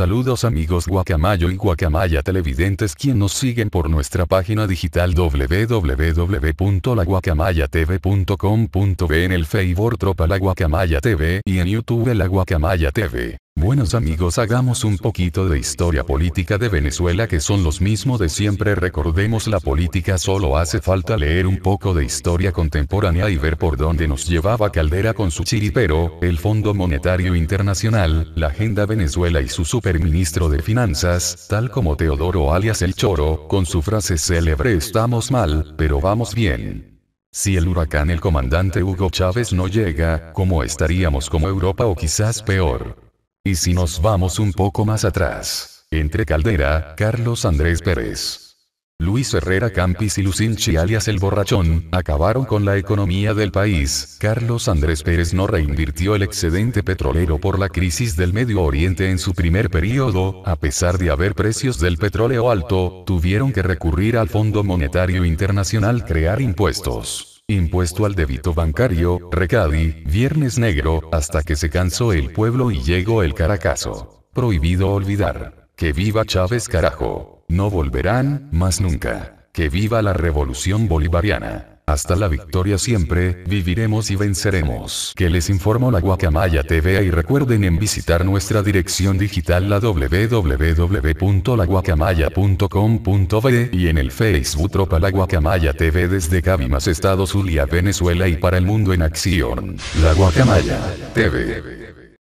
Saludos amigos guacamayo y guacamaya televidentes quien nos siguen por nuestra página digital www.laguacamayatv.com.b en el Facebook Tropa La Guacamaya TV y en YouTube La Guacamaya TV. Buenos amigos, hagamos un poquito de historia política de Venezuela que son los mismos de siempre. Recordemos la política, solo hace falta leer un poco de historia contemporánea y ver por dónde nos llevaba Caldera con su chiripero, el Fondo Monetario Internacional, la Agenda Venezuela y su superministro de Finanzas, tal como Teodoro alias El Choro, con su frase célebre estamos mal, pero vamos bien. Si el huracán el comandante Hugo Chávez no llega, ¿cómo estaríamos como Europa o quizás peor? Y si nos vamos un poco más atrás, entre Caldera, Carlos Andrés Pérez. Luis Herrera Campis y Lucinchi alias El Borrachón, acabaron con la economía del país. Carlos Andrés Pérez no reinvirtió el excedente petrolero por la crisis del Medio Oriente en su primer periodo, a pesar de haber precios del petróleo alto, tuvieron que recurrir al Fondo Monetario Internacional crear impuestos impuesto al débito bancario, recadi, viernes negro, hasta que se cansó el pueblo y llegó el caracazo. Prohibido olvidar. Que viva Chávez carajo. No volverán, más nunca. Que viva la revolución bolivariana. Hasta la victoria siempre, viviremos y venceremos. Que les informo la Guacamaya TV y recuerden en visitar nuestra dirección digital la www.laguacamaya.com.be y en el Facebook Tropa La Guacamaya TV desde Cabimas, Estado Zulia, Venezuela y para el mundo en acción. La Guacamaya TV.